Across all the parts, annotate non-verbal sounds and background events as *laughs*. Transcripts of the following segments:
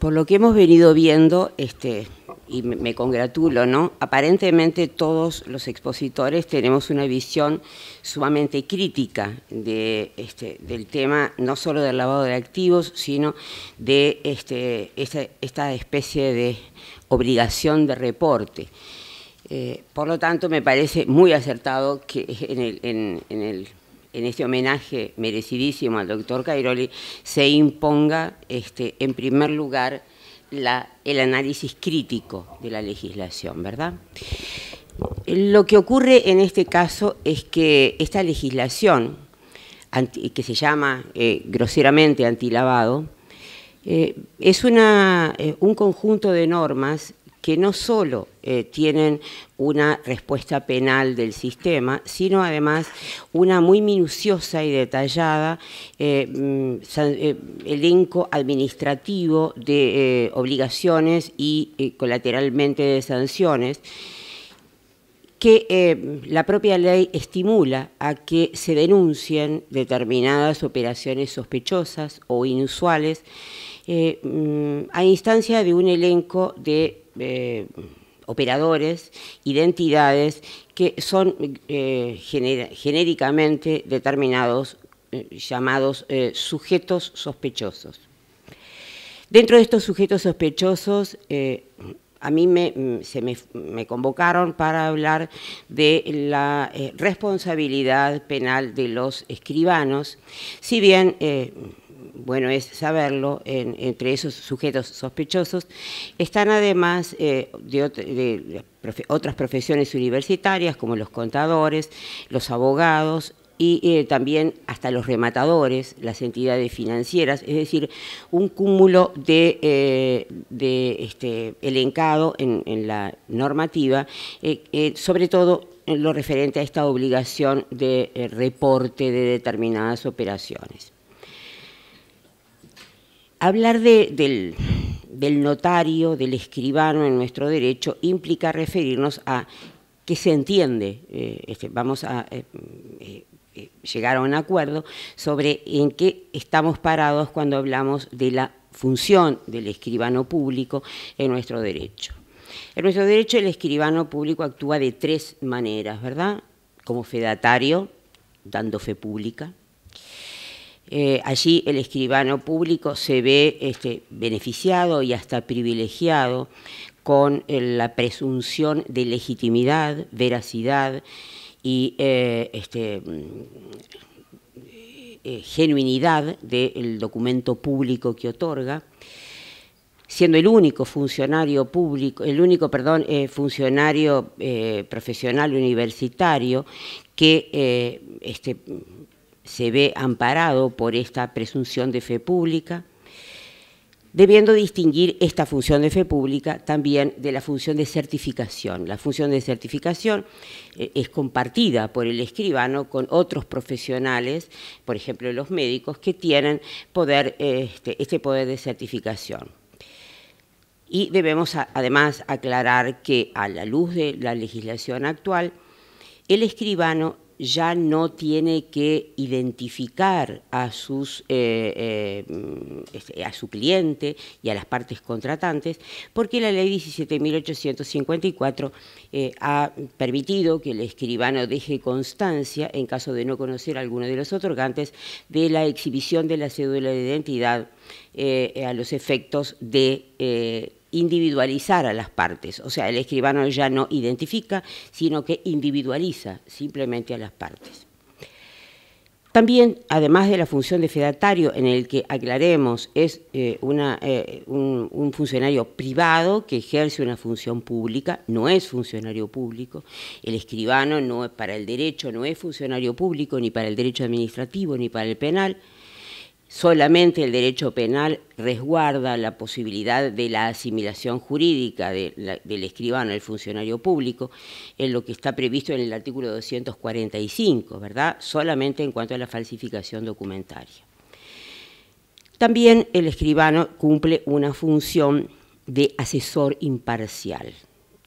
Por lo que hemos venido viendo, este, y me congratulo, ¿no? Aparentemente todos los expositores tenemos una visión sumamente crítica de, este, del tema, no solo del lavado de activos, sino de este, esta, especie de obligación de reporte. Eh, por lo tanto, me parece muy acertado que en este homenaje merecidísimo al doctor Cairoli, se imponga este, en primer lugar el análisis crítico de la legislación, ¿verdad? Lo que ocurre en este caso es que esta legislación, que se llama eh, groseramente antilavado, eh, es una, eh, un conjunto de normas que no solo eh, tienen una respuesta penal del sistema, sino además una muy minuciosa y detallada eh, mm, eh, elenco administrativo de obligaciones y colateralmente de sanciones que la propia ley estimula a que se denuncien determinadas operaciones sospechosas o inusuales eh, mm, a instancia de un elenco de eh, operadores identidades que son eh, genéricamente determinados llamados sujetos sospechosos. Dentro de estos sujetos sospechosos, a mí mm, me, convocaron para hablar de la responsabilidad penal de los escribanos, si bien bueno es saberlo, entre esos sujetos sospechosos, están además eh, de, otras profesiones universitarias como los contadores, los abogados, y eh, también hasta los rematadores, las entidades financieras, es decir, un cúmulo de, eh, este, elencado en, la normativa, sobre todo en lo referente a esta obligación de reporte de determinadas operaciones. Hablar del, notario, del escribano en nuestro derecho, implica referirnos a qué se entiende, eh, este, vamos a eh, eh, llegar a un acuerdo sobre en qué estamos parados cuando hablamos de la función del escribano público en nuestro derecho. En nuestro derecho el escribano público actúa de tres maneras, ¿verdad? Como fedatario, dando fe pública, eh, allí el escribano público se ve este, beneficiado y hasta privilegiado con eh, la presunción de legitimidad, veracidad y eh, este, mm, genuinidad del documento público que otorga siendo el único funcionario público, el único, perdón, funcionario profesional universitario que este, se ve amparado por esta presunción de fe pública, debiendo distinguir esta función de fe pública también de la función de certificación. La función de certificación eh, es compartida por el escribano con otros profesionales, por ejemplo los médicos, que tienen poder, eh, este, este poder de certificación. Y debemos además aclarar que a la luz de la legislación actual, el escribano ya no tiene que identificar a, sus, eh, eh, este, a su cliente y a las partes contratantes, porque la ley 17.854 eh, ha permitido que el escribano deje constancia, en caso de no conocer a alguno de los otorgantes, de la exhibición de la cédula de identidad a los efectos de individualizar a las partes. O sea, el escribano ya no identifica, sino que individualiza simplemente a las partes. También, además de la función de fedatario, en el que aclaremos es eh, eh, un, funcionario privado que ejerce una función pública, no es funcionario público. El escribano no es para el derecho no es funcionario público, ni para el derecho administrativo, ni para el penal, Solamente el derecho penal resguarda la posibilidad de la asimilación jurídica del escribano el funcionario público, en lo que está previsto en el artículo 245, ¿verdad? Solamente en cuanto a la falsificación documentaria. También el escribano cumple una función de asesor imparcial,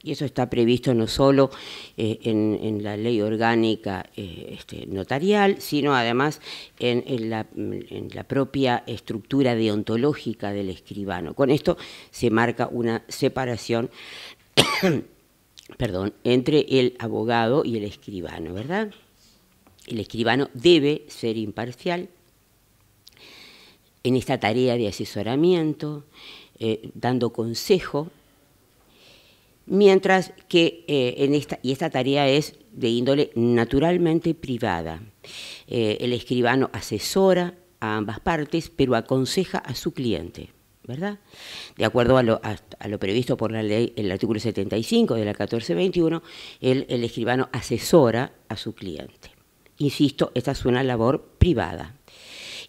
y eso está previsto no solo eh, en, la ley orgánica eh, este, notarial, sino además en, la, propia estructura deontológica del escribano. Con esto se marca una separación *coughs* perdón, entre el abogado y el escribano, ¿verdad? El escribano debe ser imparcial en esta tarea de asesoramiento, eh, dando consejo mientras que eh, en esta, y esta tarea es de índole naturalmente privada. Eh, el escribano asesora a ambas partes, pero aconseja a su cliente, ¿verdad? De acuerdo a lo, previsto por la ley, el artículo 75 de la 1421, el, el escribano asesora a su cliente. Insisto, esta es una labor privada.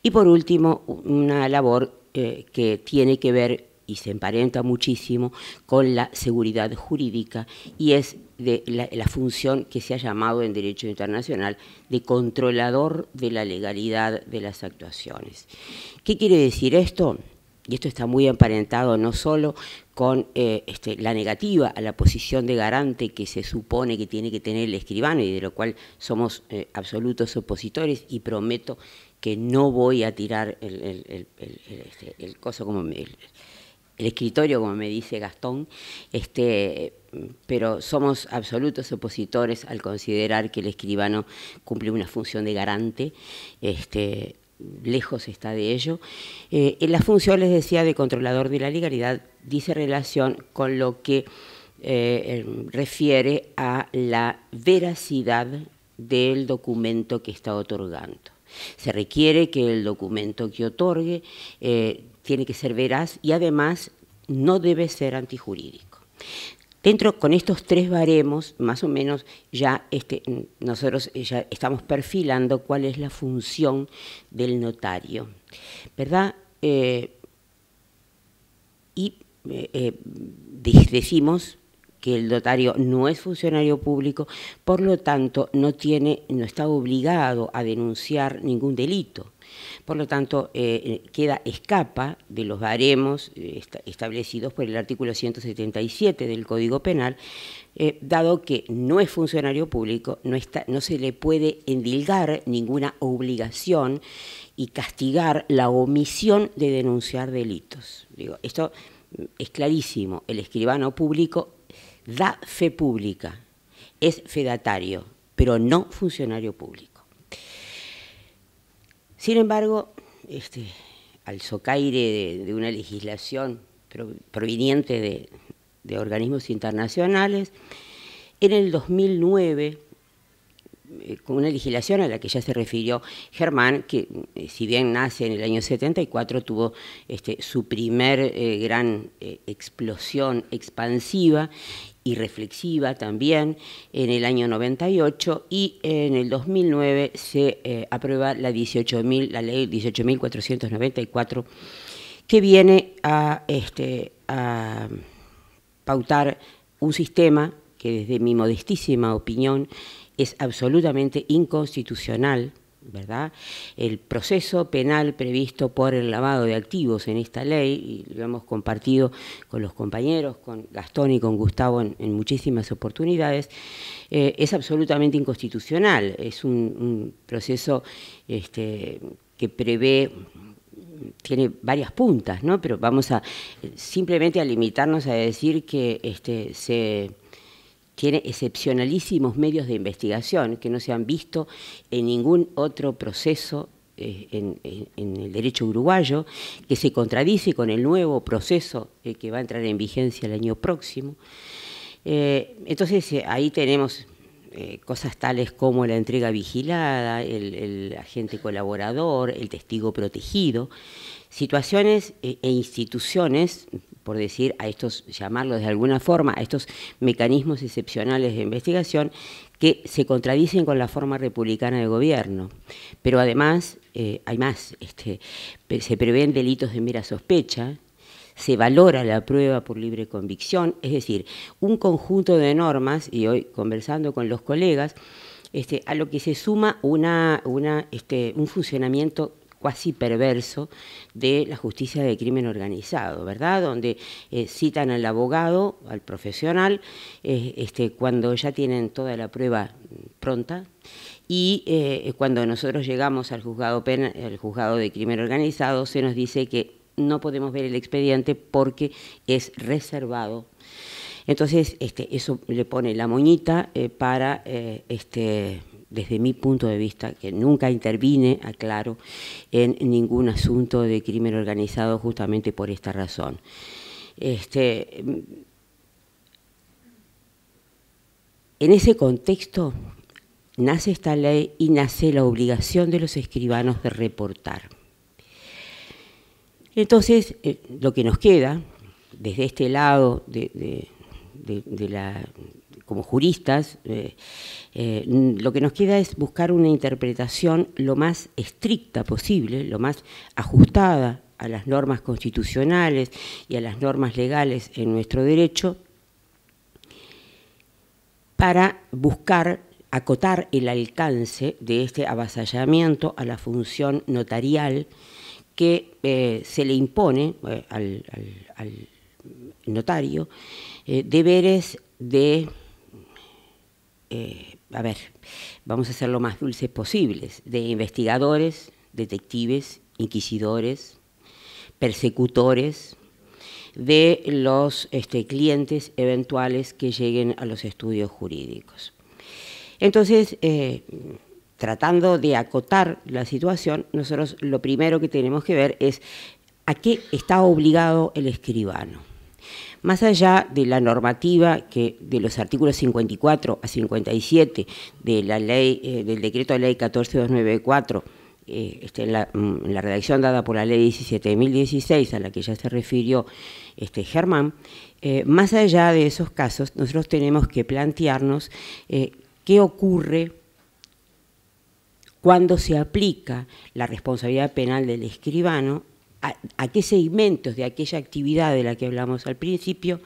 Y por último, una labor eh, que tiene que ver y se emparenta muchísimo con la seguridad jurídica y es de la, función que se ha llamado en derecho internacional de controlador de la legalidad de las actuaciones. ¿Qué quiere decir esto? Y esto está muy emparentado no solo con eh, este, la negativa a la posición de garante que se supone que tiene que tener el escribano y de lo cual somos eh, absolutos opositores y prometo que no voy a tirar el, este, coso como el escritorio, como me dice Gastón, este, pero somos absolutos opositores al considerar que el escribano cumple una función de garante, este, lejos está de ello. Eh, en la función, les decía, de controlador de la legalidad dice relación con lo que eh, em, refiere a la veracidad del documento que está otorgando. Se requiere que el documento que otorgue eh, tiene que ser veraz y además no debe ser antijurídico. Dentro con estos tres baremos, más o menos ya este, nosotros ya estamos perfilando cuál es la función del notario, ¿verdad? Eh, y eh, eh, decimos que el notario no es funcionario público, por lo tanto no tiene, no está obligado a denunciar ningún delito por lo tanto, eh, eh, queda escapa de los baremos eh, establecidos por el artículo 177 del Código Penal, dado que no es funcionario público, no, se le puede endilgar ninguna obligación y castigar la omisión de denunciar delitos. esto mm, es clarísimo, el escribano público da fe pública, es fedatario, pero no funcionario público. Sin embargo, este, al socaire de, una legislación proveniente de, organismos internacionales, en el 2009, eh, con una legislación a la que ya se refirió Germán, que eh, si bien nace en el año 74, tuvo este, su primer eh, gran explosión expansiva y reflexiva también en el año 98 y en el 2009 se eh, aprueba la, 18.000 la ley 18.494 que viene a, este, a pautar un sistema que desde mi modestísima opinión es absolutamente inconstitucional el proceso penal previsto por el lavado de activos en esta ley, y lo hemos compartido con los compañeros, con Gastón y con Gustavo en, muchísimas oportunidades, eh, es absolutamente inconstitucional. Es un, proceso este, que prevé tiene varias puntas, ¿no? Pero vamos a simplemente a limitarnos a decir que este, se tiene excepcionalísimos medios de investigación que no se han visto en ningún otro proceso eh, en, el derecho uruguayo, que se contradice con el nuevo proceso eh, que va a entrar en vigencia el año próximo. Eh, entonces, ahí tenemos cosas tales como la entrega vigilada, el, agente colaborador, el testigo protegido, situaciones e instituciones por decir, a estos, llamarlos de alguna forma, a estos mecanismos excepcionales de investigación que se contradicen con la forma republicana de gobierno. Pero además, eh, hay más, este, se prevén delitos de mera sospecha, se valora la prueba por libre convicción, es decir, un conjunto de normas, y hoy conversando con los colegas, este, a lo que se suma una, una, este, un funcionamiento cuasi perverso de la justicia de crimen organizado, ¿verdad? Donde eh, citan al abogado, al profesional, eh, este, cuando ya tienen toda la prueba pronta y eh, cuando nosotros llegamos al juzgado, el juzgado de crimen organizado se nos dice que no podemos ver el expediente porque es reservado. Entonces, este, eso le pone la moñita para este, desde mi punto de vista, que nunca intervine, aclaro, en ningún asunto de crimen organizado justamente por esta razón. Este, en ese contexto nace esta ley y nace la obligación de los escribanos de reportar. Entonces, eh, lo que nos queda desde este lado de la, como juristas, eh, eh, lo que nos queda es buscar una interpretación lo más estricta posible, lo más ajustada a las normas constitucionales y a las normas legales en nuestro derecho, para buscar acotar el alcance de este avasallamiento a la función notarial que eh, se le impone al notario, deberes de eh, a ver, vamos a ser lo más dulces posibles, de investigadores, detectives, inquisidores, persecutores, de los este, clientes eventuales que lleguen a los estudios jurídicos. Entonces, eh, tratando de acotar la situación, nosotros lo primero que tenemos que ver es a qué está obligado el escribano más allá de la normativa que de los artículos 54 a 57 de la ley, eh, del decreto de ley 14294, eh, este, mm, la, redacción dada por la ley 17.016 a la que ya se refirió este, Germán, eh, más allá de esos casos, nosotros tenemos que plantearnos qué ocurre cuando se aplica la responsabilidad penal del escribano a, qué segmentos de aquella actividad de la que hablamos al principio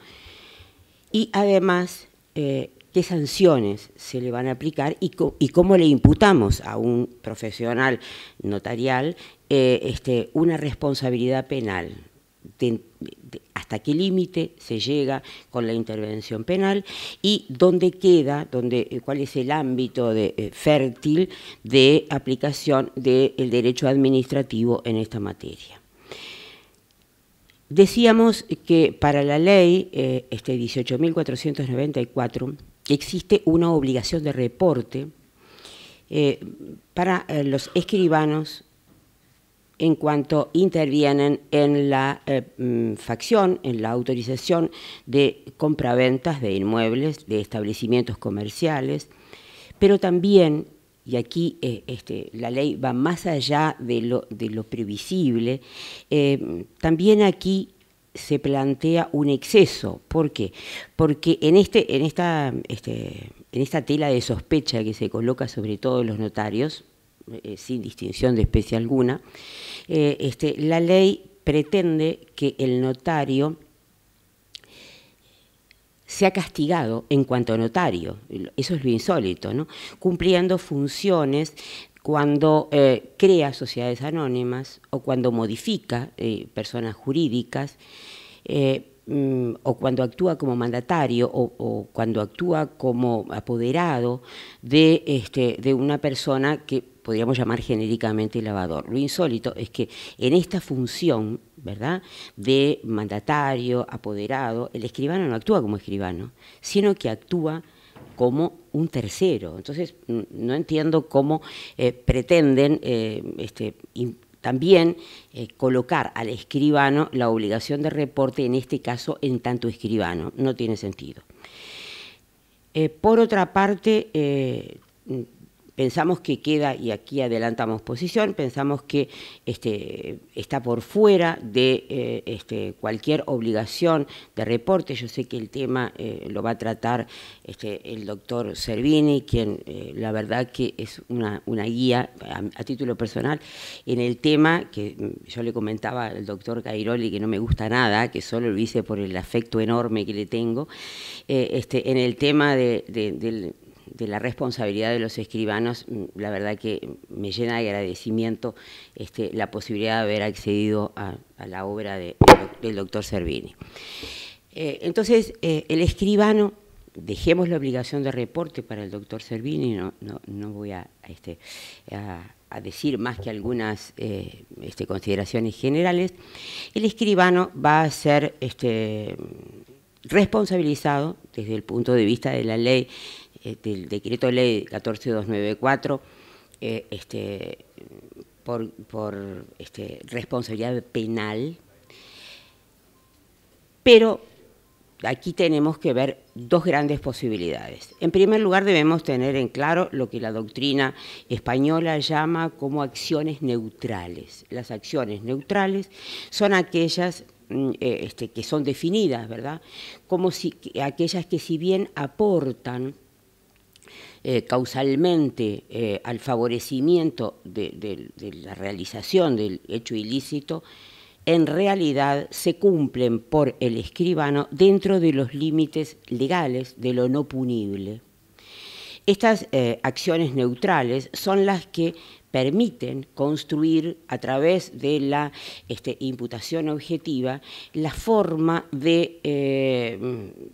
y además eh, qué sanciones se le van a aplicar y, cómo le imputamos a un profesional notarial eh, este, una responsabilidad penal. hasta qué límite se llega con la intervención penal y dónde queda, eh, cuál es el ámbito fértil de aplicación del derecho administrativo en esta materia. Decíamos que para la ley 18.494 eh, este existe una obligación de reporte eh, para eh, los escribanos en cuanto intervienen en la mm, facción, en la autorización de compraventas de inmuebles, de establecimientos comerciales, pero también y aquí eh, este, la ley va más allá de lo, previsible, eh, también aquí se plantea un exceso. ¿Por qué? Porque en, este, en, esta, este, en esta tela de sospecha que se coloca sobre todos los notarios, eh, sin distinción de especie alguna, este, la ley pretende que el notario se ha castigado en cuanto notario, eso es lo insólito, ¿no? cumpliendo funciones cuando eh, crea sociedades anónimas o cuando modifica eh, personas jurídicas eh, mm, o cuando actúa como mandatario o, cuando actúa como apoderado de, este, de una persona que podríamos llamar genéricamente lavador. Lo insólito es que en esta función, ¿verdad?, de mandatario, apoderado, el escribano no actúa como escribano, sino que actúa como un tercero. Entonces, no entiendo cómo eh, pretenden eh, este, también eh, colocar al escribano la obligación de reporte, en este caso, en tanto escribano. No tiene sentido. por otra parte, pensamos que queda, y aquí adelantamos posición, pensamos que este, está por fuera de eh, este, cualquier obligación de reporte. Yo sé que el tema eh, lo va a tratar este, el doctor Servini, quien eh, la verdad que es una, guía a, título personal en el tema que mm, yo le comentaba al doctor Cairoli que no me gusta nada, que solo lo hice por el afecto enorme que le tengo, en el tema de, del de la responsabilidad de los escribanos, mm, la verdad que me llena de agradecimiento este, la posibilidad de haber accedido a, la obra de, del doctor Servini. Eh, entonces, eh, el escribano, dejemos la obligación de reporte para el doctor Servini, no, no, voy a, este, a, decir más que algunas eh, este, consideraciones generales, el escribano va a ser este, responsabilizado desde el punto de vista de la ley eh, del decreto de ley 14294 eh, este, por, este, responsabilidad penal, pero aquí tenemos que ver dos grandes posibilidades. En primer lugar, debemos tener en claro lo que la doctrina española llama como acciones neutrales. Las acciones neutrales son aquellas mm, eh, este, que son definidas, ¿verdad? Como si, aquellas que si bien aportan eh, causalmente eh, al favorecimiento de, la realización del hecho ilícito, en realidad se cumplen por el escribano dentro de los límites legales de lo no punible. Estas eh, acciones neutrales son las que permiten construir a través de la este, imputación objetiva la forma de,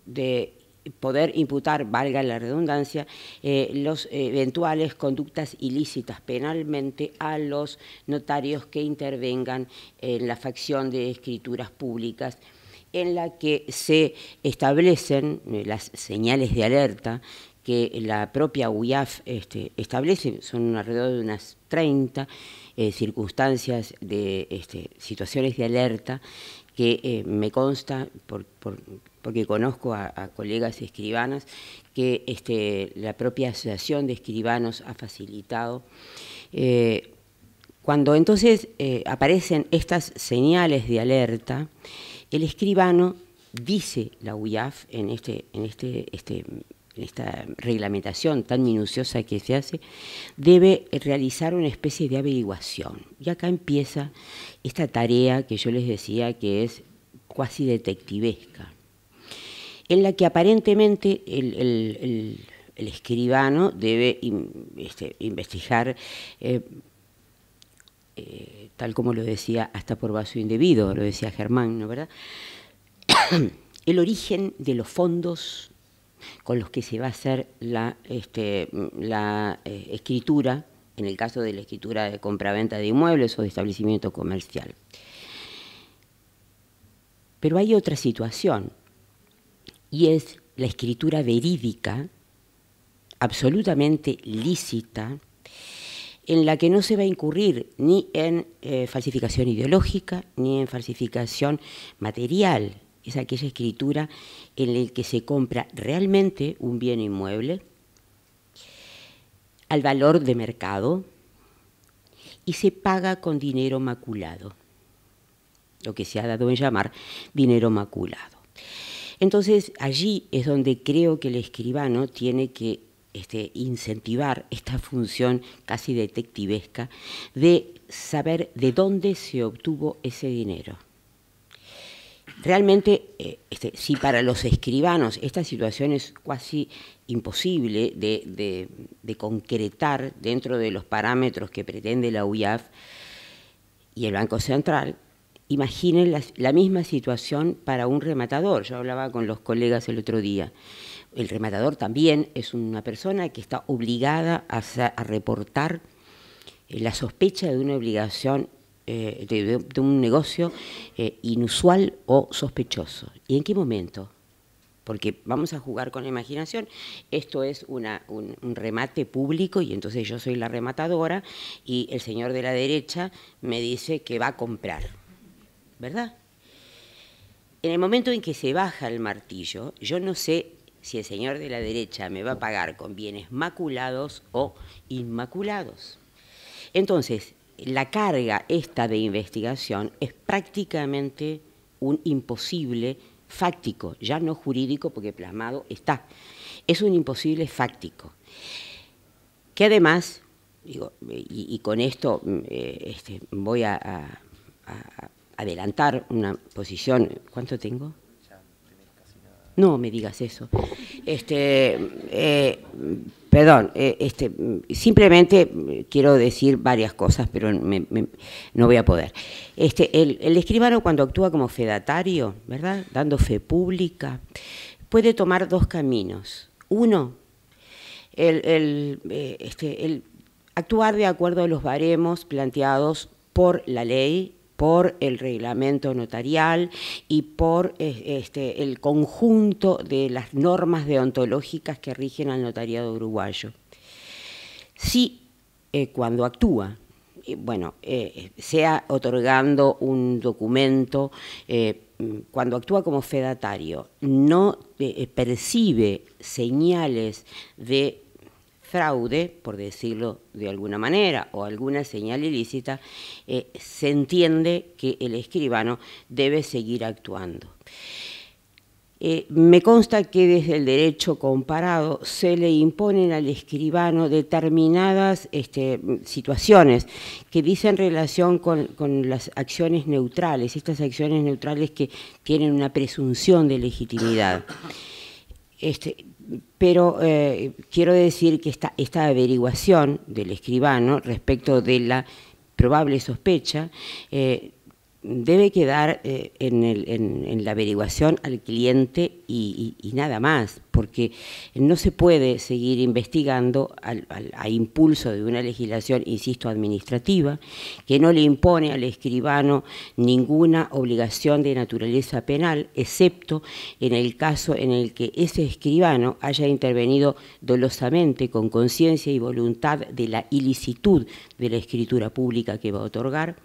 de poder imputar, valga la redundancia, eh, los eventuales conductas ilícitas penalmente a los notarios que intervengan en la facción de escrituras públicas en la que se establecen eh, las señales de alerta que la propia UIAF este, establece, son alrededor de unas 30 eh, circunstancias de este, situaciones de alerta que me consta por, porque conozco a, colegas escribanos que este, la propia Asociación de Escribanos ha facilitado. Eh, cuando entonces eh, aparecen estas señales de alerta, el escribano dice la UIAF este, este, en, esta reglamentación tan minuciosa que se hace, debe realizar una especie de averiguación. Y acá empieza esta tarea que yo les decía que es cuasi detectivesca en la que aparentemente el, escribano debe este, investigar, eh, eh, tal como lo decía hasta por vaso indebido, lo decía Germán, ¿no verdad? *coughs* el origen de los fondos con los que se va a hacer la, este, eh, escritura, en el caso de la escritura de compraventa de inmuebles o de establecimiento comercial. Pero hay otra situación y es la escritura verídica, absolutamente lícita, en la que no se va a incurrir ni en eh, falsificación ideológica, ni en falsificación material. Es aquella escritura en la que se compra realmente un bien inmueble al valor de mercado y se paga con dinero maculado, lo que se ha dado en llamar dinero maculado. Entonces allí es donde creo que el escribano tiene que este, incentivar esta función casi detectivesca de saber de dónde se obtuvo ese dinero. Realmente, eh, este, si para los escribanos esta situación es casi imposible de, de, concretar dentro de los parámetros que pretende la UIAF y el Banco Central, imaginen la, misma situación para un rematador. Yo hablaba con los colegas el otro día. El rematador también es una persona que está obligada a, reportar eh, la sospecha de una obligación, eh, de, un negocio eh, inusual o sospechoso. ¿Y en qué momento? Porque vamos a jugar con la imaginación. Esto es un remate público y entonces yo soy la rematadora y el señor de la derecha me dice que va a comprar ¿verdad? En el momento en que se baja el martillo, yo no sé si el señor de la derecha me va a pagar con bienes maculados o inmaculados. Entonces, la carga esta de investigación es prácticamente un imposible fáctico, ya no jurídico porque plasmado está. Es un imposible fáctico. Que además, digo, y, con esto mm, eh, este, voy a adelantar una posición. ¿Cuánto tengo? No me digas eso. Este, eh, perdón, eh, este, simplemente quiero decir varias cosas, pero no voy a poder. Este, el, escribano cuando actúa como fedatario, ¿verdad? Dando fe pública, puede tomar dos caminos. Uno, el, eh, este, el actuar de acuerdo a los baremos planteados por la ley por el reglamento notarial y por eh, este, el conjunto de las normas deontológicas que rigen al notariado uruguayo. Si eh, cuando actúa, eh, bueno, sea otorgando un documento, cuando actúa como fedatario, no percibe señales de fraude, por decirlo de alguna manera, o alguna señal ilícita, eh, se entiende que el escribano debe seguir actuando. Eh, me consta que desde el derecho comparado se le imponen al escribano determinadas este, situaciones que dicen relación con, las acciones neutrales, estas acciones neutrales que tienen una presunción de legitimidad. Este, pero eh, quiero decir que esta, averiguación del escribano respecto de la probable sospecha eh, debe quedar eh, en, la averiguación al cliente y, nada más, porque no se puede seguir investigando al, a impulso de una legislación, insisto, administrativa, que no le impone al escribano ninguna obligación de naturaleza penal, excepto en el caso en el que ese escribano haya intervenido dolosamente, con conciencia y voluntad de la ilicitud de la escritura pública que va a otorgar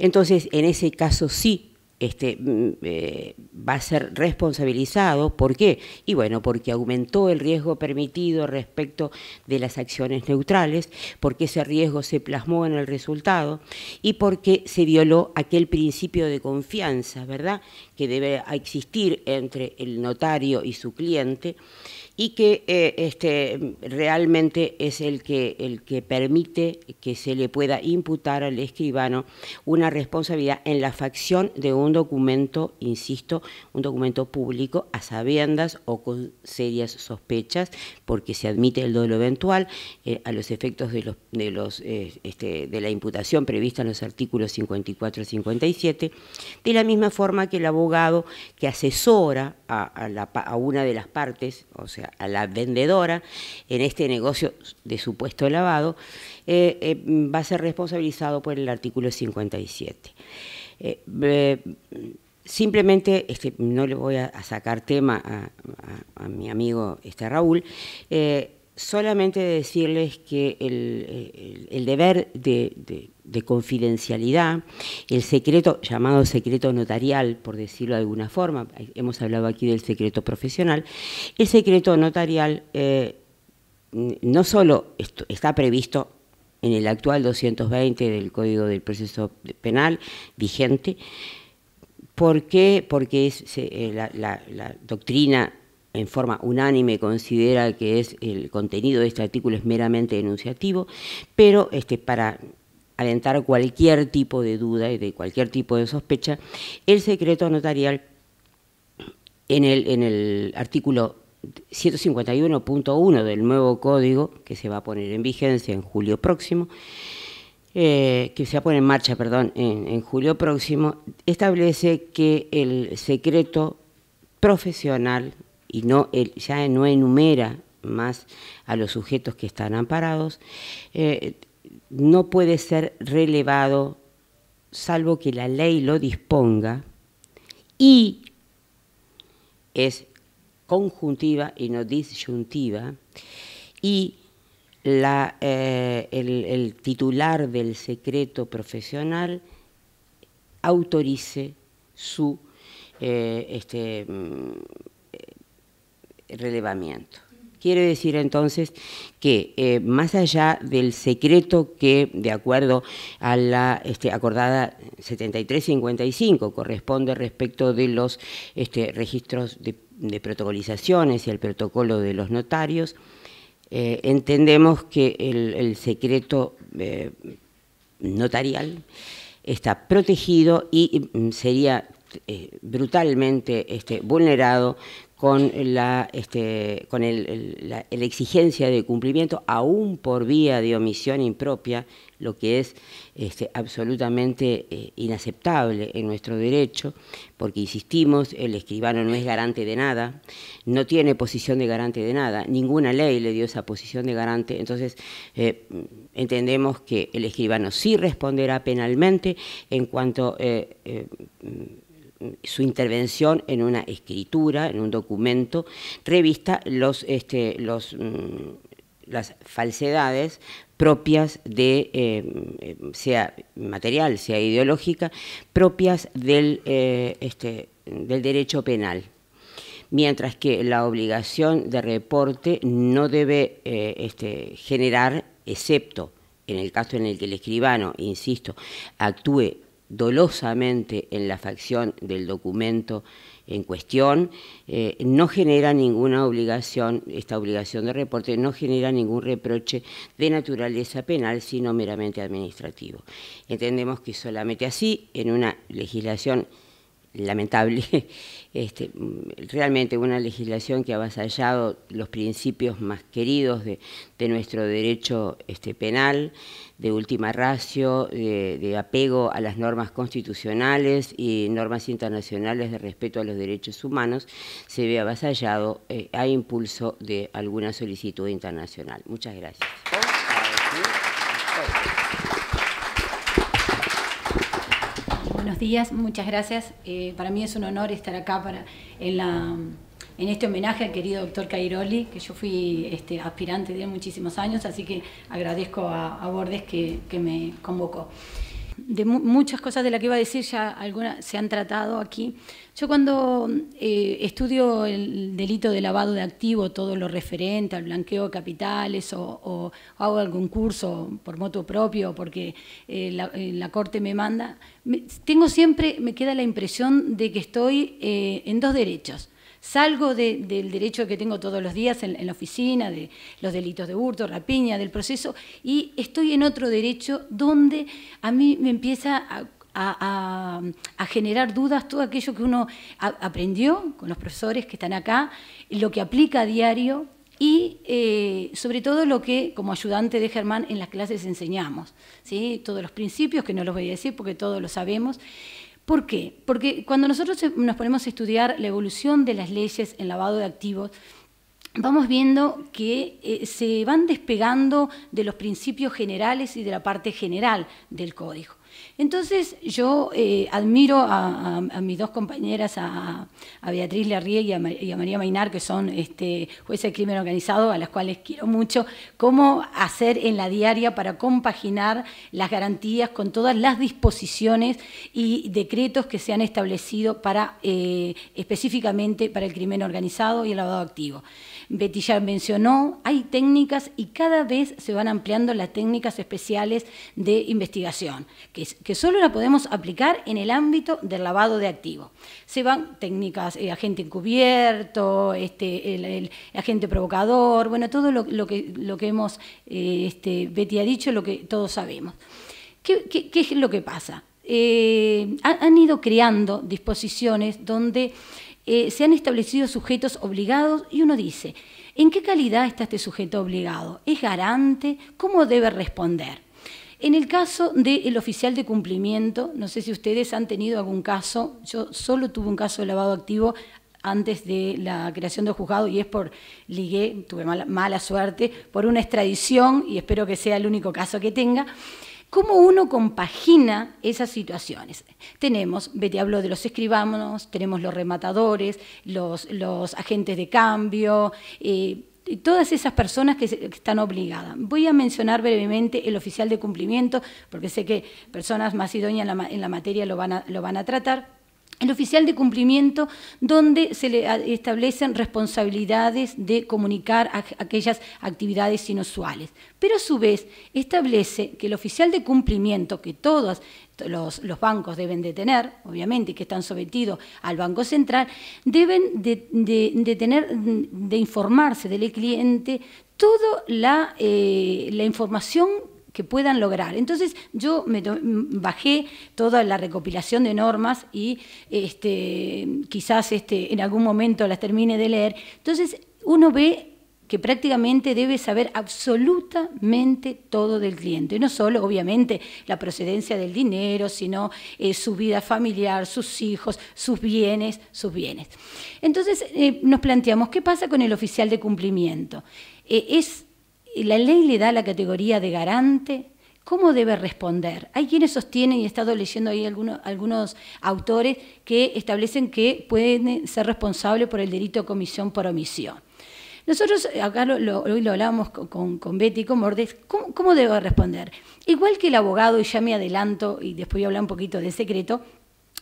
entonces, en ese caso sí este, mm, eh, va a ser responsabilizado. ¿Por qué? Y bueno, porque aumentó el riesgo permitido respecto de las acciones neutrales, porque ese riesgo se plasmó en el resultado y porque se violó aquel principio de confianza, ¿verdad?, que debe existir entre el notario y su cliente y que eh, este, realmente es el que, el que permite que se le pueda imputar al escribano una responsabilidad en la facción de un documento, insisto, un documento público a sabiendas o con serias sospechas, porque se admite el dolo eventual eh, a los efectos de, los, de, los, eh, este, de la imputación prevista en los artículos 54 y 57, de la misma forma que el abogado que asesora a, a una de las partes, o sea, a la vendedora en este negocio de supuesto lavado, eh, eh, va a ser responsabilizado por el artículo 57. Eh, simplemente, este, no le voy a, sacar tema a, mi amigo este, Raúl, solamente decirles que el, deber de, confidencialidad, el secreto, llamado secreto notarial, por decirlo de alguna forma, hemos hablado aquí del secreto profesional, el secreto notarial eh, no solo está previsto en el actual 220 del Código del Proceso Penal vigente, ¿por Porque es, eh, la, la doctrina en forma unánime considera que el contenido de este artículo es meramente enunciativo, pero este, para alentar cualquier tipo de duda y de cualquier tipo de sospecha, el secreto notarial en el, artículo 151.1 del nuevo código, que se va a poner en vigencia en julio próximo, eh, que se va a poner en marcha, perdón, en julio próximo, establece que el secreto profesional y no, ya no enumera más a los sujetos que están amparados, eh, no puede ser relevado salvo que la ley lo disponga y es conjuntiva y no disyuntiva y la, eh, el, titular del secreto profesional autorice su eh, este, mm, relevamiento. Quiere decir entonces que eh, más allá del secreto que, de acuerdo a la este, acordada 7355, corresponde respecto de los este, registros de, protocolizaciones y el protocolo de los notarios, eh, entendemos que el, secreto eh, notarial está protegido y mm, sería brutalmente este, vulnerado con la, este, con el, la, exigencia de cumplimiento, aún por vía de omisión impropia, lo que es este, absolutamente eh, inaceptable en nuestro derecho, porque insistimos, el escribano no es garante de nada, no tiene posición de garante de nada, ninguna ley le dio esa posición de garante, entonces eh, entendemos que el escribano sí responderá penalmente en cuanto... Eh, su intervención en una escritura, en un documento, revista los, este, los, mm, las falsedades propias de, eh, eh, sea material, sea ideológica, propias del, eh, este, del derecho penal mientras que la obligación de reporte no debe este, generar, excepto en el caso en el que el escribano, insisto, actúe dolosamente en la facción del documento en cuestión, eh, no genera ninguna obligación, esta obligación de reporte no genera ningún reproche de naturaleza penal, sino meramente administrativo. Entendemos que solamente así, en una legislación lamentable, *laughs* este, realmente una legislación que ha avasallado los principios más queridos de, nuestro derecho este, penal, de última ratio, de, apego a las normas constitucionales y normas internacionales de respeto a los derechos humanos, se ve avasallado eh, a impulso de alguna solicitud internacional. Muchas gracias. días, muchas gracias. Eh, para mí es un honor estar acá para, en, este homenaje al querido doctor Cairoli, que yo fui este, aspirante de muchísimos años, así que agradezco a, Bordes que me convocó de muchas cosas de las que iba a decir ya algunas se han tratado aquí. Yo cuando eh, estudio el delito de lavado de activo, todo lo referente al blanqueo de capitales o, hago algún curso por moto propio porque eh, eh, la, corte me manda, tengo siempre, me queda la impresión de que estoy en dos derechos Salgo del derecho que tengo todos los días en, la oficina, de los delitos de hurto, rapiña, del proceso, y estoy en otro derecho donde a mí me empieza a, generar dudas todo aquello que uno aprendió con los profesores que están acá, lo que aplica a diario y eh, sobre todo lo que como ayudante de Germán en las clases enseñamos, ¿sí? todos los principios, que no los voy a decir porque todos lo sabemos, ¿Por qué? Porque cuando nosotros eh, nos ponemos a estudiar la evolución de las leyes en lavado de activos, vamos viendo que eh, se van despegando de los principios generales y de la parte general del código. Entonces yo eh, admiro a, mis dos compañeras, a, Beatriz Larrie y, a, María Mainar, que son este, jueces de crimen organizado, a las cuales quiero mucho, cómo hacer en la diaria para compaginar las garantías con todas las disposiciones y decretos que se han establecido eh, específicamente para el crimen organizado y el lavado activo. Betty ya mencionó, hay técnicas y cada vez se van ampliando las técnicas especiales de investigación, que, solo la podemos aplicar en el ámbito del lavado de activos. Se van técnicas, eh, agente encubierto, este, agente provocador, bueno, todo lo, que, lo que hemos, eh, este, Betty ha dicho, lo que todos sabemos. ¿Qué, es lo que pasa? Eh, han ido creando disposiciones donde eh, se han establecido sujetos obligados y uno dice, ¿en qué calidad está este sujeto obligado? ¿Es garante? ¿Cómo debe responder? En el caso del oficial de cumplimiento, no sé si ustedes han tenido algún caso, yo solo tuve un caso de lavado activo antes de la creación del juzgado y es por, ligué, tuve mala, suerte, por una extradición y espero que sea el único caso que tenga. ¿Cómo uno compagina esas situaciones? Tenemos, Betty habló de los escribanos, tenemos los rematadores, los, agentes de cambio, eh, todas esas personas que, están obligadas. Voy a mencionar brevemente el oficial de cumplimiento, porque sé que personas más idóneas en la, materia lo van a tratar el oficial de cumplimiento, donde se le ah, establecen responsabilidades de comunicar aquellas actividades inusuales. Pero a su vez establece que el oficial de cumplimiento, que todos los, bancos deben de tener, obviamente que están sometidos al Banco Central, deben de, de, tener, de informarse del cliente toda la, eh, la información puedan lograr. Entonces yo me mm, bajé toda la recopilación de normas y este, quizás este, en algún momento las termine de leer. Entonces uno ve que prácticamente debe saber absolutamente todo del cliente. No solo, obviamente, la procedencia del dinero, sino eh, su vida familiar, sus hijos, sus bienes, sus bienes. Entonces eh, nos planteamos, ¿qué pasa con el oficial de cumplimiento? Eh, es la ley le da la categoría de garante, ¿cómo debe responder? Hay quienes sostienen, y he estado leyendo ahí algunos, autores, que establecen que pueden ser responsables por el delito de comisión por omisión. Nosotros acá hoy lo hablábamos con, con, y con Mordes, ¿cómo, debe responder? Igual que el abogado, y ya me adelanto, y después voy a hablar un poquito de secreto,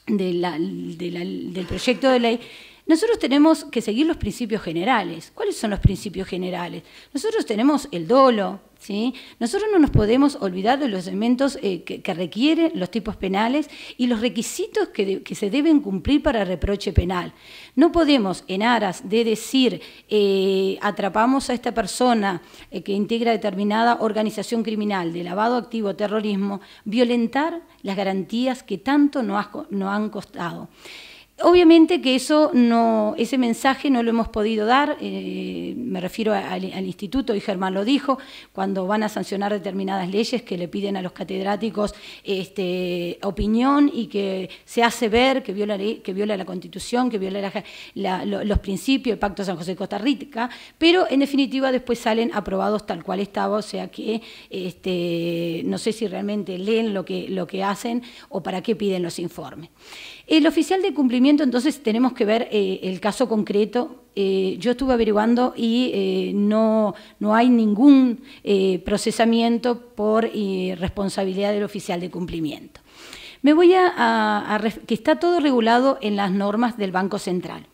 del proyecto de ley, nosotros tenemos que seguir los principios generales. ¿Cuáles son los principios generales? Nosotros tenemos el dolo, ¿Sí? Nosotros no nos podemos olvidar de los elementos eh, que, requieren los tipos penales y los requisitos que, se deben cumplir para reproche penal. No podemos, en aras de decir, eh, atrapamos a esta persona eh, que integra determinada organización criminal de lavado activo, terrorismo, violentar las garantías que tanto nos han costado. Obviamente que eso no, ese mensaje no lo hemos podido dar, eh, me refiero al, instituto, y Germán lo dijo, cuando van a sancionar determinadas leyes que le piden a los catedráticos este, opinión y que se hace ver que viola, la Constitución, que viola los principios del Pacto San José de Costa Rica, pero en definitiva después salen aprobados tal cual estaba, o sea que este, no sé si realmente leen lo que, lo que hacen o para qué piden los informes. El oficial de cumplimiento, entonces tenemos que ver eh, el caso concreto. Eh, yo estuve averiguando y eh, no, hay ningún procesamiento por responsabilidad del oficial de cumplimiento. Me voy a, a que está todo regulado en las normas del Banco Central.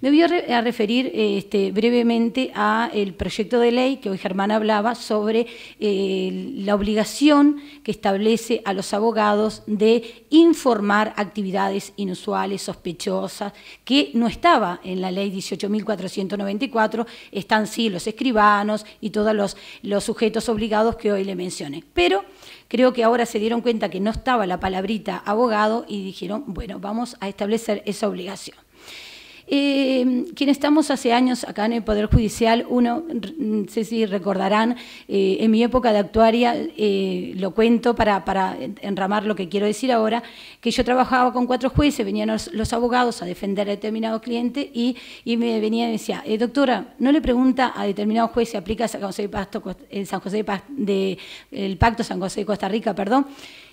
Me voy a, referir eh, este, brevemente al proyecto de ley que hoy Germán hablaba sobre eh, la obligación que establece a los abogados de informar actividades inusuales, sospechosas, que no estaba en la ley 18.494, están sí los escribanos y todos los sujetos obligados que hoy le mencioné. Pero creo que ahora se dieron cuenta que no estaba la palabrita abogado y dijeron, bueno, vamos a establecer esa obligación. Eh, quienes estamos hace años acá en el Poder Judicial, uno, no sé si recordarán, eh, en mi época de actuaria, eh, lo cuento para, para, enramar lo que quiero decir ahora, que yo trabajaba con cuatro jueces, venían los, abogados a defender a determinado cliente y, me venía y decía, doctora, ¿no le pregunta a determinado juez si aplica San José San José de, el Pacto San José de Costa Rica, perdón?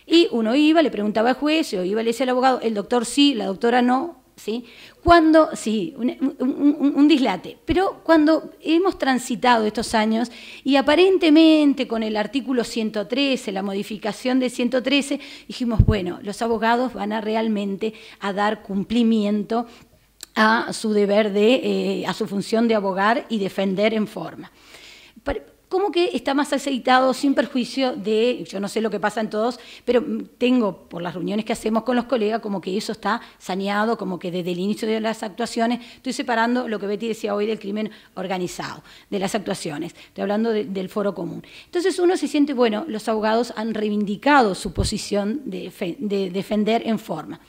Y uno iba, le preguntaba al juez, o iba, le decía al abogado, el doctor sí, la doctora no, ¿sí? Cuando, sí, un, dislate, pero cuando hemos transitado estos años y aparentemente con el artículo 113, la modificación de 113, dijimos, bueno, los abogados van a realmente a dar cumplimiento a su deber de, eh, a su función de abogar y defender en forma Cómo que está más aceitado sin perjuicio de, yo no sé lo que pasa en todos, pero tengo por las reuniones que hacemos con los colegas como que eso está saneado, como que desde el inicio de las actuaciones, estoy separando lo que Betty decía hoy del crimen organizado, de las actuaciones, estoy hablando del foro común. Entonces uno se siente, bueno, los abogados han reivindicado su posición de, defender en forma.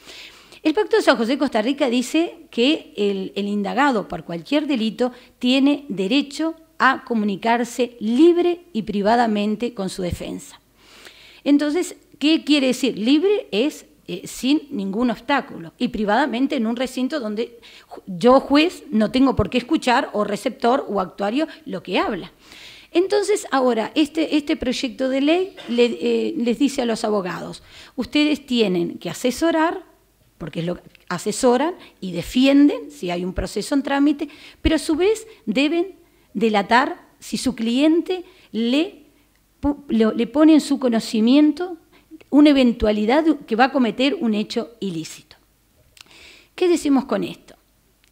El Pacto de San José de Costa Rica dice que el, el indagado por cualquier delito tiene derecho a comunicarse libre y privadamente con su defensa. Entonces, ¿qué quiere decir? Libre es eh, sin ningún obstáculo y privadamente en un recinto donde yo juez no tengo por qué escuchar o receptor o actuario lo que habla. Entonces, ahora, este, este proyecto de ley eh, les dice a los abogados, ustedes tienen que asesorar, porque es lo, asesoran y defienden si hay un proceso en trámite, pero a su vez deben delatar si su cliente le, le pone en su conocimiento una eventualidad que va a cometer un hecho ilícito. ¿Qué decimos con esto?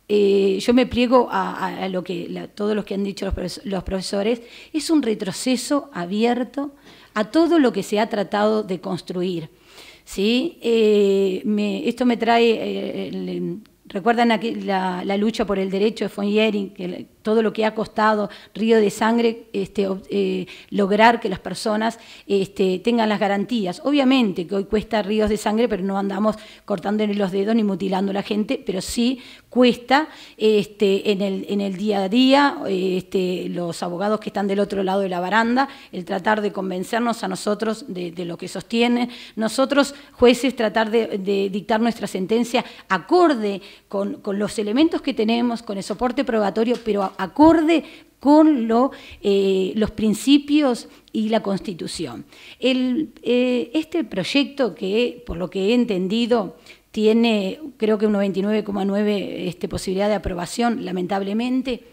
Eh, yo me pliego a, lo que todos los que han dicho los, profesores, es un retroceso abierto a todo lo que se ha tratado de construir. ¿sí? Eh, esto me trae, eh, recuerdan aquí la, lucha por el derecho de von todo lo que ha costado Río de Sangre este, eh, lograr que las personas este, tengan las garantías. Obviamente que hoy cuesta Ríos de Sangre, pero no andamos cortándole los dedos ni mutilando a la gente, pero sí cuesta este, en, el, día a día los abogados que están del otro lado de la baranda, el tratar de convencernos a nosotros de, lo que sostienen, nosotros jueces tratar de, dictar nuestra sentencia acorde con, los elementos que tenemos, con el soporte probatorio, pero a acorde con eh, los principios y la Constitución. Eh, este proyecto que, por lo que he entendido, tiene creo que un 99,9 este, posibilidad de aprobación, lamentablemente,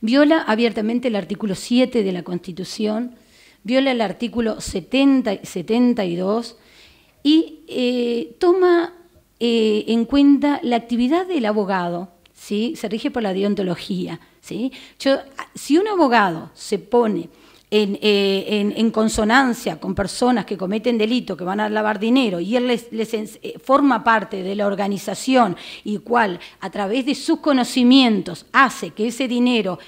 viola abiertamente el artículo 7 de la Constitución, viola el artículo 70, 72 y eh, toma en cuenta la actividad del abogado, ¿sí? se rige por la deontología. Ah, si un abogado se pone eh, en, consonancia con personas que cometen delito, que van a lavar dinero, y él les, eh, forma parte de la organización y cual a través de sus conocimientos hace que ese dinero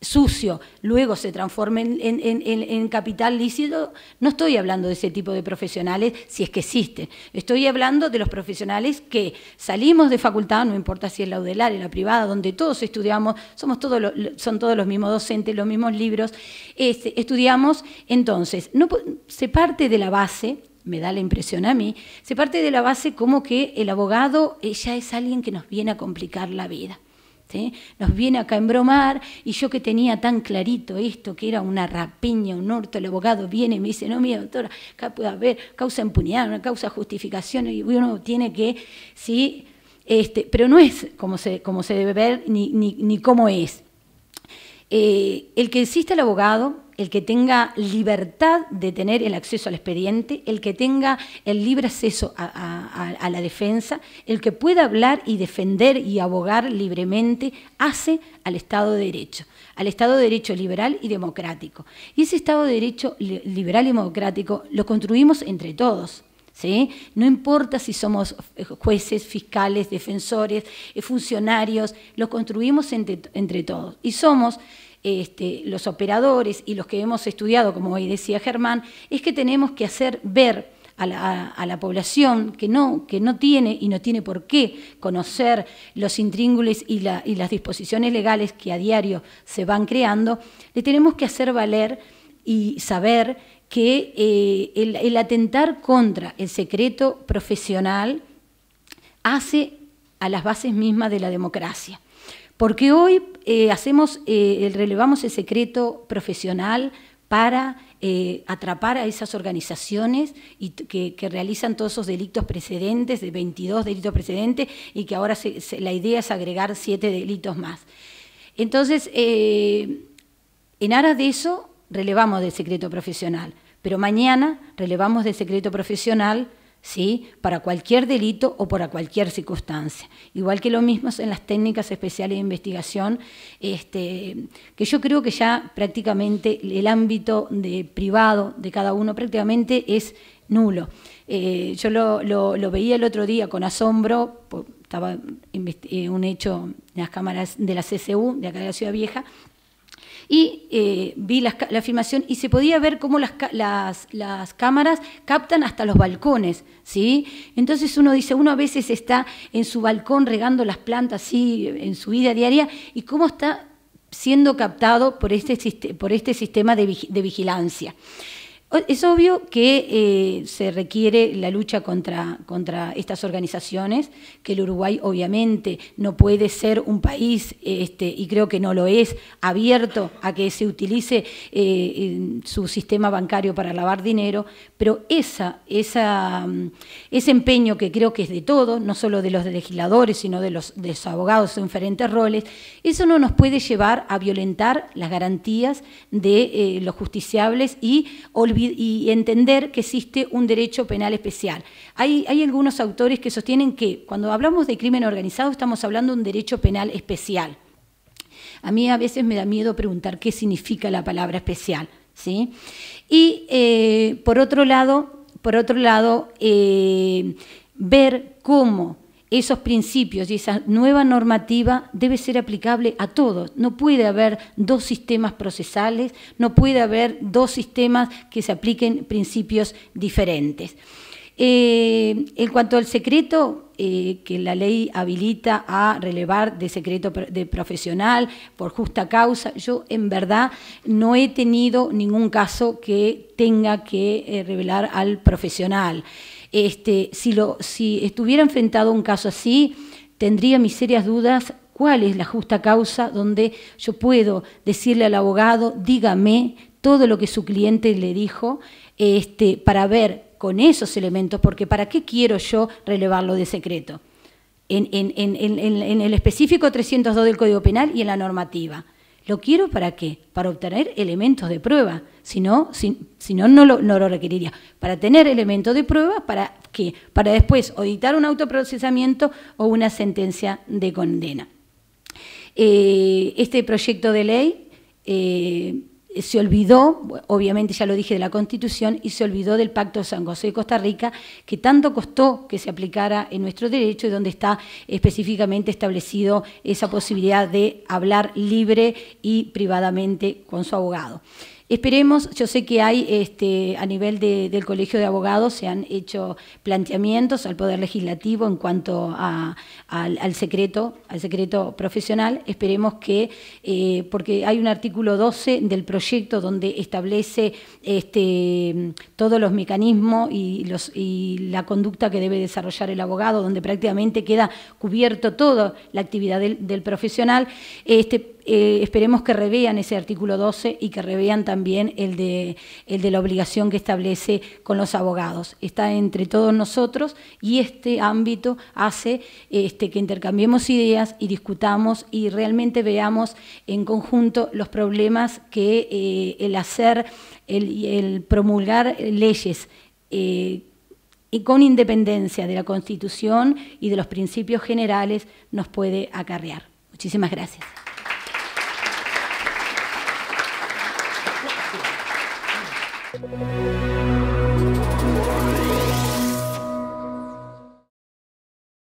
sucio luego se transforme en, capital lícito, no estoy hablando de ese tipo de profesionales, si es que existen. Estoy hablando de los profesionales que salimos de facultad, no importa si es la UDELAR, la privada, donde todos estudiamos, somos todos son todos los mismos docentes, los mismos libros, este, estudiamos. Entonces, no, se parte de la base me da la impresión a mí, se parte de la base como que el abogado ya es alguien que nos viene a complicar la vida. Este, nos viene acá a embromar y yo que tenía tan clarito esto, que era una rapiña, un orto, el abogado viene y me dice, no, mira, doctora, acá puede haber causa impunidad, una causa justificación y uno tiene que, ¿sí? Este, pero no es como se, como se debe ver ni, ni, cómo es. Eh, el que insiste el abogado el que tenga libertad de tener el acceso al expediente, el que tenga el libre acceso a, la defensa, el que pueda hablar y defender y abogar libremente, hace al Estado de Derecho, al Estado de Derecho liberal y democrático. Y ese Estado de Derecho liberal y democrático lo construimos entre todos. ¿Sí? No importa si somos jueces, fiscales, defensores, eh, funcionarios, lo construimos entre todos. Y somos este, los operadores y los que hemos estudiado, como hoy decía Germán, es que tenemos que hacer ver a la, población que no, tiene y no tiene por qué conocer los intríngules y, las disposiciones legales que a diario se van creando, le tenemos que hacer valer y saber que eh, el atentar contra el secreto profesional hace a las bases mismas de la democracia porque hoy eh, eh, relevamos el secreto profesional para eh, atrapar a esas organizaciones y que, realizan todos esos delitos precedentes, de 22 delitos precedentes, y que ahora la idea es agregar 7 delitos más. Entonces, en aras de eso, relevamos del secreto profesional, pero mañana relevamos del secreto profesional ¿sí? para cualquier delito o para cualquier circunstancia. Igual que lo mismo en las técnicas especiales de investigación, este, que yo creo que ya prácticamente el ámbito de, privado de cada uno prácticamente es nulo. Eh, yo lo, veía el otro día con asombro, estaba eh, un hecho en las cámaras de la CCU, de acá de la Ciudad Vieja, y eh, vi la, afirmación y se podía ver cómo las, las, las, cámaras captan hasta los balcones, ¿sí? Entonces uno dice, uno a veces está en su balcón regando las plantas, así en su vida diaria, y cómo está siendo captado por este, por este sistema de vigilancia. Es obvio que eh, se requiere la lucha contra, contra, estas organizaciones, que el Uruguay obviamente no puede ser un país, este, y creo que no lo es, abierto a que se utilice eh, su sistema bancario para lavar dinero, pero esa, mm, ese empeño que creo que es de todos, no solo de los legisladores, sino de los, abogados en diferentes roles, eso no nos puede llevar a violentar las garantías de eh, los justiciables y olvidar y entender que existe un derecho penal especial. Hay, algunos autores que sostienen que cuando hablamos de crimen organizado estamos hablando de un derecho penal especial. A mí a veces me da miedo preguntar qué significa la palabra especial. Y eh, por otro lado, por otro lado eh, ver cómo esos principios y esa nueva normativa debe ser aplicable a todos. No puede haber dos sistemas procesales, no puede haber dos sistemas que se apliquen principios diferentes. Eh, en cuanto al secreto, eh, que la ley habilita a relevar de secreto de profesional por justa causa, yo en verdad no he tenido ningún caso que tenga que eh, revelar al profesional. Este, si, estuviera enfrentado a un caso así, tendría mis serias dudas cuál es la justa causa donde yo puedo decirle al abogado, dígame todo lo que su cliente le dijo, este, para ver con esos elementos, porque ¿para qué quiero yo relevarlo de secreto? En, en el específico 302 del Código Penal y en la normativa. ¿Lo quiero para qué? Para obtener elementos de prueba. Si no, no, lo, requeriría. Para tener elementos de prueba, ¿para qué? Para después o un autoprocesamiento o una sentencia de condena. Eh, este proyecto de ley eh, se olvidó, obviamente ya lo dije, de la Constitución y se olvidó del Pacto San José de Costa Rica, que tanto costó que se aplicara en nuestro derecho y donde está específicamente establecido esa posibilidad de hablar libre y privadamente con su abogado. Esperemos, yo sé que hay este, a nivel del Colegio de Abogados se han hecho planteamientos al Poder Legislativo en cuanto al, secreto, al secreto profesional. Esperemos que, eh, porque hay un artículo 12 del proyecto donde establece este, todos los mecanismos y, la conducta que debe desarrollar el abogado, donde prácticamente queda cubierto toda la actividad del, profesional. Este, eh, esperemos que revean ese artículo 12 y que revean también el de, la obligación que establece con los abogados. Está entre todos nosotros y este ámbito hace este, que intercambiemos ideas y discutamos y realmente veamos en conjunto los problemas que eh, el hacer, el, el promulgar leyes eh, y con independencia de la Constitución y de los principios generales nos puede acarrear. Muchísimas gracias.